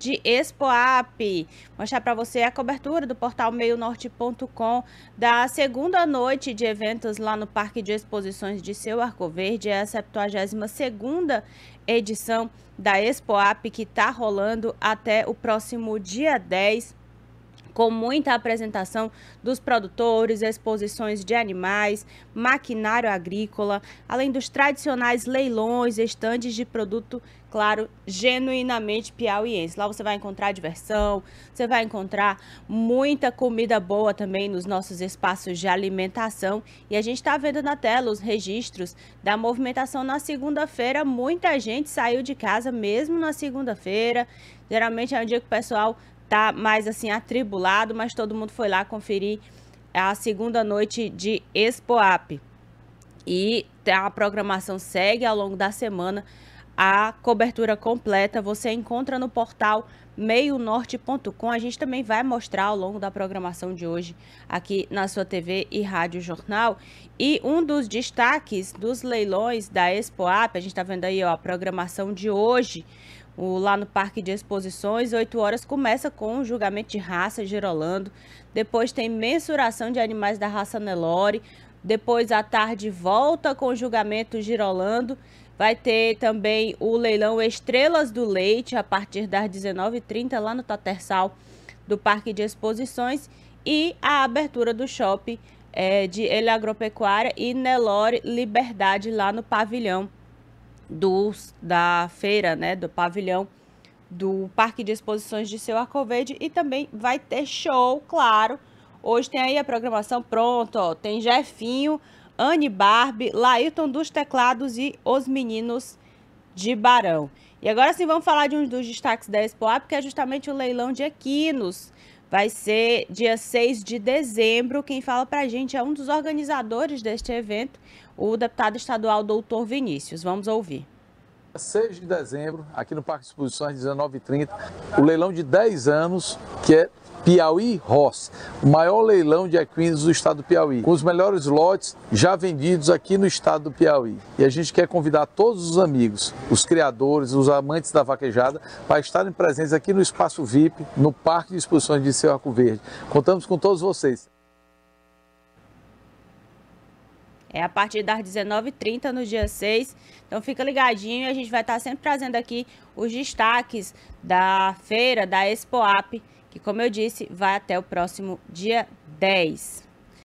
de Expoap. Mostrar para você a cobertura do portal meionorte.com da segunda noite de eventos lá no Parque de Exposições de Seu Arco Verde, é a 72 edição da Expoap que está rolando até o próximo dia 10 com muita apresentação dos produtores, exposições de animais, maquinário agrícola, além dos tradicionais leilões, estandes de produto, claro, genuinamente piauiense. Lá você vai encontrar diversão, você vai encontrar muita comida boa também nos nossos espaços de alimentação. E a gente está vendo na tela os registros da movimentação na segunda-feira. Muita gente saiu de casa mesmo na segunda-feira. Geralmente é um dia que o pessoal tá mais assim atribulado, mas todo mundo foi lá conferir a segunda noite de Expoap. E tá, a programação segue ao longo da semana. A cobertura completa você encontra no portal meionorte.com. A gente também vai mostrar ao longo da programação de hoje aqui na sua TV e Rádio Jornal. E um dos destaques dos leilões da Expoap, a gente está vendo aí ó, a programação de hoje o, lá no Parque de Exposições, 8 horas, começa com o julgamento de raça, girolando. Depois tem mensuração de animais da raça Nelore. Depois, à tarde, volta com o julgamento girolando. Vai ter também o leilão Estrelas do Leite, a partir das 19h30, lá no Tatersal do Parque de Exposições. E a abertura do shopping é, de Ele Agropecuária e Nelore Liberdade, lá no pavilhão do, da feira, né, do pavilhão do Parque de Exposições de Seu Arcoverde e também vai ter show, claro. Hoje tem aí a programação pronta, ó, tem Jefinho, Anne Barbie, Lailton dos Teclados e Os Meninos de Barão. E agora sim vamos falar de um dos destaques da Expo porque é justamente o leilão de equinos vai ser dia 6 de dezembro. Quem fala para a gente é um dos organizadores deste evento, o deputado estadual doutor Vinícius. Vamos ouvir. 6 de dezembro, aqui no Parque de Exposições, 19h30, o leilão de 10 anos, que é Piauí Ross, o maior leilão de equinos do estado do Piauí, com os melhores lotes já vendidos aqui no estado do Piauí. E a gente quer convidar todos os amigos, os criadores, os amantes da vaquejada, para estarem presentes aqui no Espaço VIP, no Parque de Exposições de Seu Arco Verde. Contamos com todos vocês. É a partir das 19h30 no dia 6. Então fica ligadinho, e a gente vai estar tá sempre trazendo aqui os destaques da feira da Expoap, que como eu disse, vai até o próximo dia 10.